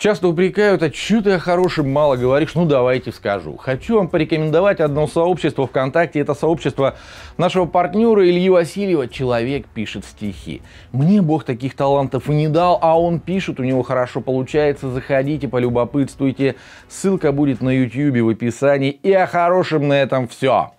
Часто упрекают, а что ты о хорошем мало говоришь, ну давайте скажу. Хочу вам порекомендовать одно сообщество ВКонтакте, это сообщество нашего партнера Ильи Васильева «Человек пишет стихи». Мне Бог таких талантов и не дал, а он пишет, у него хорошо получается, заходите, полюбопытствуйте. Ссылка будет на YouTube в описании. И о хорошем на этом все.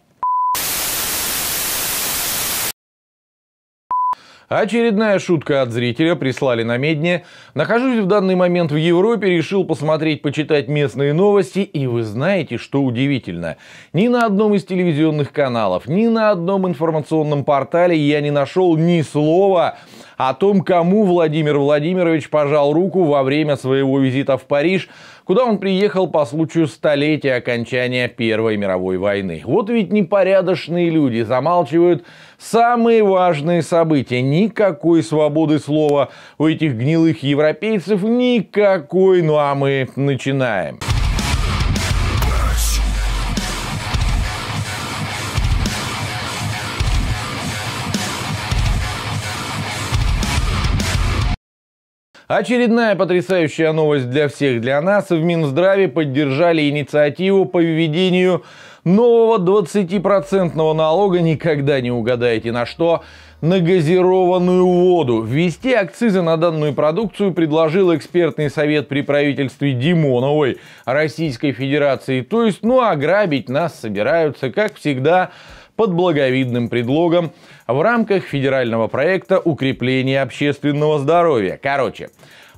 Очередная шутка от зрителя прислали на медне. Нахожусь в данный момент в Европе, решил посмотреть, почитать местные новости, и вы знаете, что удивительно. Ни на одном из телевизионных каналов, ни на одном информационном портале я не нашел ни слова о том, кому Владимир Владимирович пожал руку во время своего визита в Париж, куда он приехал по случаю столетия окончания Первой мировой войны. Вот ведь непорядочные люди замалчивают самые важные события. Никакой свободы слова у этих гнилых европейцев никакой. Ну а мы начинаем. Очередная потрясающая новость для всех, для нас. В Минздраве поддержали инициативу по введению нового 20% налога, никогда не угадаете на что, на газированную воду. Ввести акцизы на данную продукцию предложил экспертный совет при правительстве Димоновой Российской Федерации. То есть, ну, ограбить нас собираются, как всегда, под благовидным предлогом в рамках федерального проекта укрепления общественного здоровья. Короче,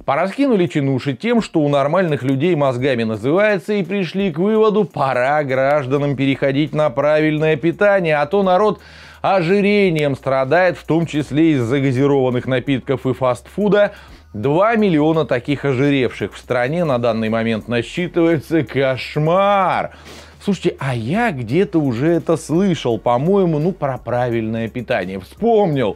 пораскинули чинуши тем, что у нормальных людей мозгами называется, и пришли к выводу, пора гражданам переходить на правильное питание, а то народ ожирением страдает, в том числе из-за газированных напитков и фастфуда. 2 миллиона таких ожиревших в стране на данный момент насчитывается. Кошмар! Слушайте, а я где-то уже это слышал, по-моему, ну, про правильное питание. Вспомнил.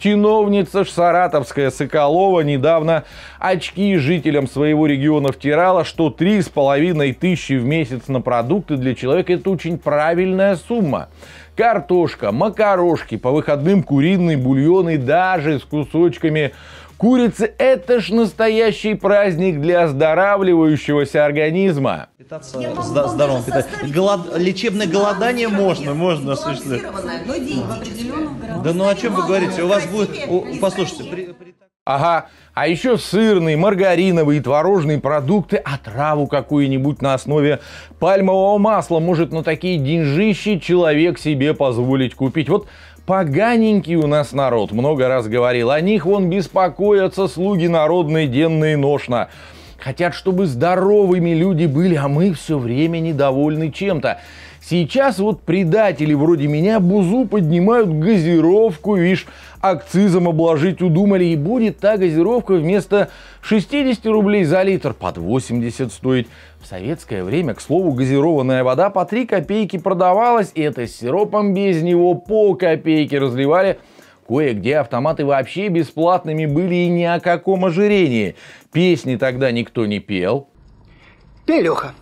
Чиновница ж саратовская Соколова недавно очки жителям своего региона втирала, что 3,5 тысячи в месяц на продукты для человека – это очень правильная сумма. Картошка, макарошки, по выходным куриный бульон и даже с кусочками Курица – это ж настоящий праздник для оздоравливающегося организма. Питаться э, зда- здоровым питанием. Голод... Лечебное голодание можно, можно осуществлять. Да ну о чем вы говорите? У вас будет... У, послушайте, при, при... Ага, а еще сырные, маргариновые и творожные продукты, а траву какую-нибудь на основе пальмового масла может на такие деньжищи человек себе позволить купить. Вот Поганенький у нас народ, много раз говорил. О них вон беспокоятся слуги народные денно и ношно. Хотят, чтобы здоровыми люди были, а мы все время недовольны чем-то. Сейчас вот предатели вроде меня бузу поднимают газировку, видишь, акцизом обложить удумали, и будет та газировка вместо 60 рублей за литр под 80 стоить. В советское время, к слову, газированная вода по 3 копейки продавалась, и это с сиропом без него по копейке разливали Кое-где автоматы вообще бесплатными были и ни о каком ожирении. Песни тогда никто не пел. Пей, Леха.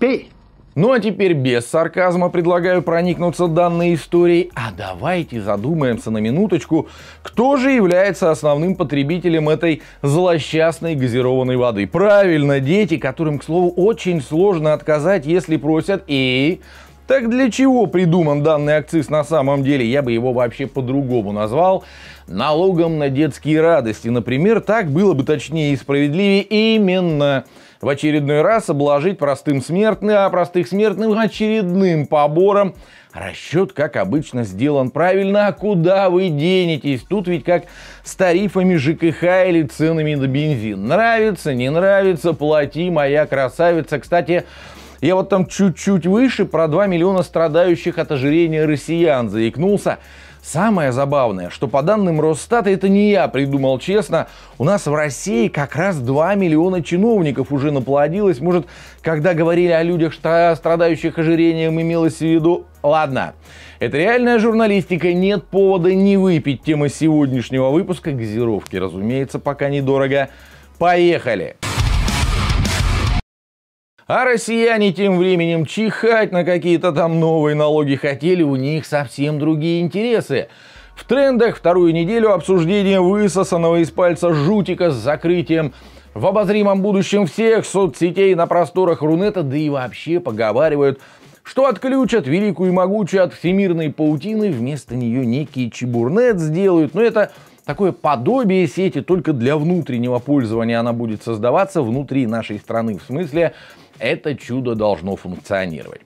Пей. Ну а теперь без сарказма предлагаю проникнуться данной историей, а давайте задумаемся на минуточку, кто же является основным потребителем этой злосчастной газированной воды. Правильно, дети, которым, к слову, очень сложно отказать, если просят и... Так для чего придуман данный акциз на самом деле? Я бы его вообще по-другому назвал. Налогом на детские радости, например, так было бы точнее и справедливее именно в очередной раз обложить простым смертным, а простых смертным очередным побором. Расчет, как обычно, сделан правильно, а куда вы денетесь? Тут ведь как с тарифами ЖКХ или ценами на бензин. Нравится, не нравится, плати, моя красавица. Кстати, я вот там чуть-чуть выше про 2 миллиона страдающих от ожирения россиян заикнулся. Самое забавное, что по данным Росстата, это не я придумал честно, у нас в России как раз 2 миллиона чиновников уже наплодилось. Может, когда говорили о людях, страдающих ожирением, имелось в виду... Ладно, это реальная журналистика, нет повода не выпить. Тема сегодняшнего выпуска газировки, разумеется, пока недорого. Поехали! Поехали! А россияне тем временем чихать на какие-то там новые налоги хотели, у них совсем другие интересы. В трендах вторую неделю обсуждение высосанного из пальца жутика с закрытием в обозримом будущем всех соцсетей на просторах Рунета, да и вообще поговаривают, что отключат великую и могучую от всемирной паутины, вместо нее некий чебурнет сделают, но это такое подобие сети только для внутреннего пользования она будет создаваться внутри нашей страны, в смысле это чудо должно функционировать.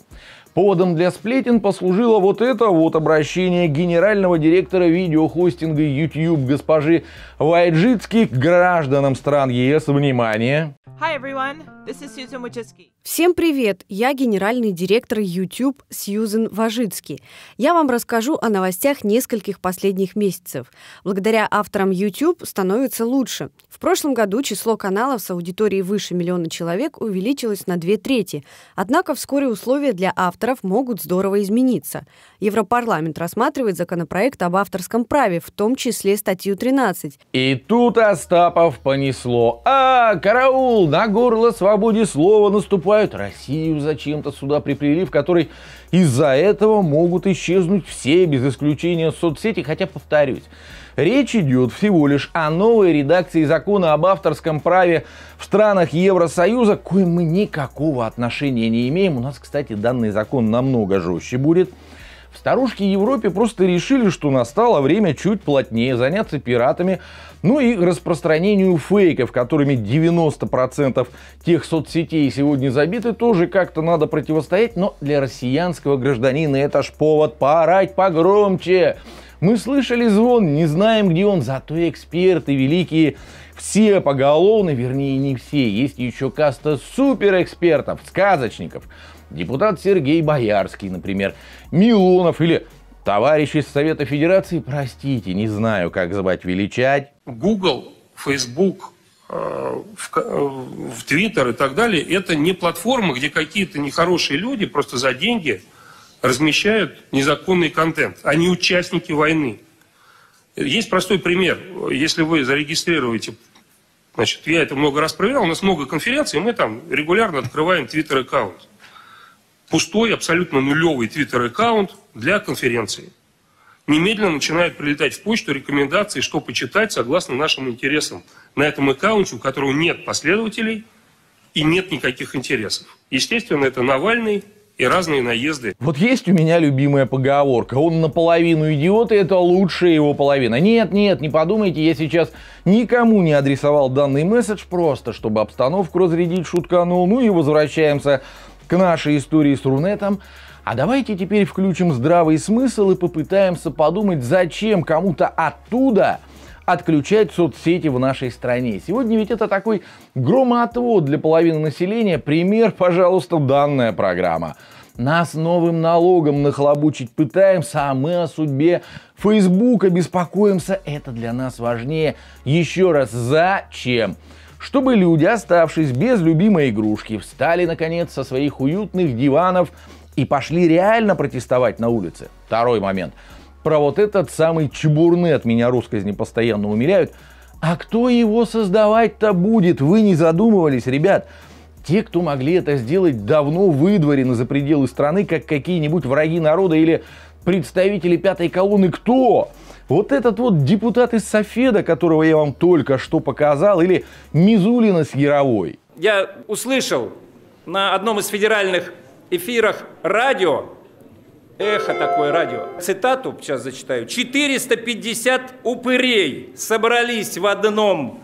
Поводом для сплетен послужило вот это вот обращение генерального директора видеохостинга YouTube госпожи Вайджицки к гражданам стран ЕС. Внимание! Hi everyone, this is Susan Wojcicki. Всем привет! Я генеральный директор YouTube Сьюзен Важицкий. Я вам расскажу о новостях нескольких последних месяцев. Благодаря авторам YouTube становится лучше. В прошлом году число каналов с аудиторией выше миллиона человек увеличилось на две трети. Однако вскоре условия для авторов могут здорово измениться. Европарламент рассматривает законопроект об авторском праве, в том числе статью 13. И тут Остапов понесло. А, караул, на горло свободе слова наступает бывают, Россию зачем-то сюда приплели, в которой из-за этого могут исчезнуть все, без исключения соцсети, хотя, повторюсь, Речь идет всего лишь о новой редакции закона об авторском праве в странах Евросоюза, к коим мы никакого отношения не имеем. У нас, кстати, данный закон намного жестче будет. Старушки Европе просто решили, что настало время чуть плотнее заняться пиратами, ну и распространению фейков, которыми 90% тех соцсетей сегодня забиты, тоже как-то надо противостоять, но для россиянского гражданина это ж повод поорать погромче. Мы слышали звон, не знаем, где он, зато эксперты великие все поголовно, вернее не все, есть еще каста суперэкспертов, сказочников депутат Сергей Боярский, например, Милонов или товарищи из Совета Федерации, простите, не знаю, как звать, величать. Google, Facebook, э, э, в Твиттер и так далее, это не платформы, где какие-то нехорошие люди просто за деньги размещают незаконный контент. Они участники войны. Есть простой пример. Если вы зарегистрируете, значит, я это много раз проверял, у нас много конференций, мы там регулярно открываем Твиттер-аккаунт пустой, абсолютно нулевый твиттер-аккаунт для конференции. Немедленно начинают прилетать в почту рекомендации, что почитать согласно нашим интересам на этом аккаунте, у которого нет последователей и нет никаких интересов. Естественно, это Навальный, и разные наезды. Вот есть у меня любимая поговорка. Он наполовину идиот, и это лучшая его половина. Нет, нет, не подумайте, я сейчас никому не адресовал данный месседж, просто чтобы обстановку разрядить, шутканул. Ну и возвращаемся к нашей истории с Рунетом, а давайте теперь включим здравый смысл и попытаемся подумать, зачем кому-то оттуда отключать соцсети в нашей стране. Сегодня ведь это такой громоотвод для половины населения. Пример, пожалуйста, данная программа. Нас новым налогом нахлобучить пытаемся, а мы о судьбе Фейсбука беспокоимся. Это для нас важнее. Еще раз, зачем? чтобы люди, оставшись без любимой игрушки, встали наконец со своих уютных диванов и пошли реально протестовать на улице. Второй момент. Про вот этот самый чебурнет меня русскозни постоянно умеряют. А кто его создавать-то будет? Вы не задумывались, ребят? Те, кто могли это сделать, давно выдворены за пределы страны, как какие-нибудь враги народа или представители пятой колонны кто? Вот этот вот депутат из Софеда, которого я вам только что показал, или Мизулина с Яровой? Я услышал на одном из федеральных эфирах радио, эхо такое радио, цитату сейчас зачитаю. 450 упырей собрались в одном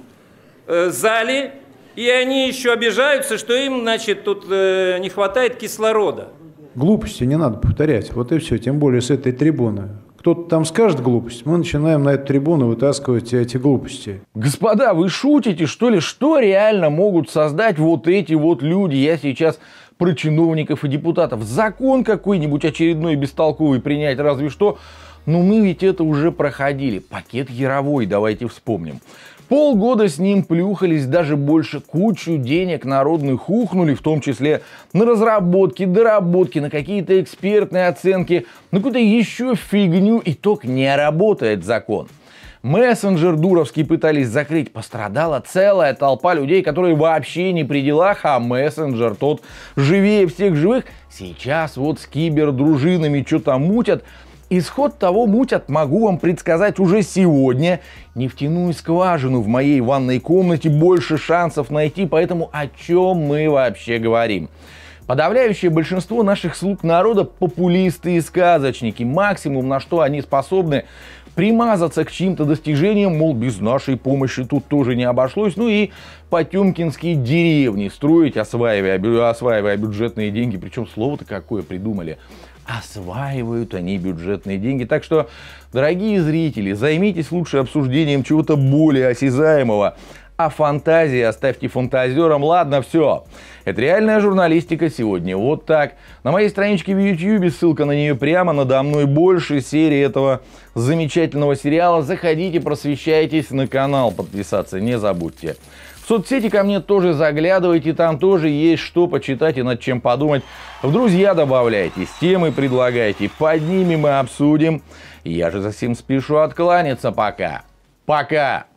э, зале, и они еще обижаются, что им, значит, тут э, не хватает кислорода. Глупости не надо повторять. Вот и все. Тем более с этой трибуны. Кто-то там скажет глупость, мы начинаем на эту трибуну вытаскивать эти глупости. Господа, вы шутите, что ли? Что реально могут создать вот эти вот люди? Я сейчас про чиновников и депутатов. Закон какой-нибудь очередной бестолковый принять, разве что. Но ну, мы ведь это уже проходили. Пакет Яровой, давайте вспомним полгода с ним плюхались даже больше кучу денег народных ухнули, в том числе на разработки, доработки, на какие-то экспертные оценки, на какую-то еще фигню. Итог не работает закон. Мессенджер Дуровский пытались закрыть. Пострадала целая толпа людей, которые вообще не при делах, а мессенджер тот живее всех живых. Сейчас вот с кибердружинами что-то мутят. Исход того мутят, могу вам предсказать уже сегодня. Нефтяную скважину в моей ванной комнате больше шансов найти, поэтому о чем мы вообще говорим? Подавляющее большинство наших слуг народа – популисты и сказочники. Максимум, на что они способны примазаться к чьим-то достижениям, мол, без нашей помощи тут тоже не обошлось. Ну и потемкинские деревни строить, осваивая, осваивая бюджетные деньги. Причем слово-то какое придумали осваивают они бюджетные деньги. Так что, дорогие зрители, займитесь лучше обсуждением чего-то более осязаемого, а фантазии оставьте фантазерам. Ладно, все. Это реальная журналистика сегодня. Вот так. На моей страничке в YouTube ссылка на нее прямо надо мной больше серии этого замечательного сериала. Заходите, просвещайтесь на канал, подписаться не забудьте. В соцсети ко мне тоже заглядывайте, там тоже есть что почитать и над чем подумать. В друзья добавляйтесь, темы предлагайте, поднимем и обсудим. Я же за всем спешу откланяться пока. Пока!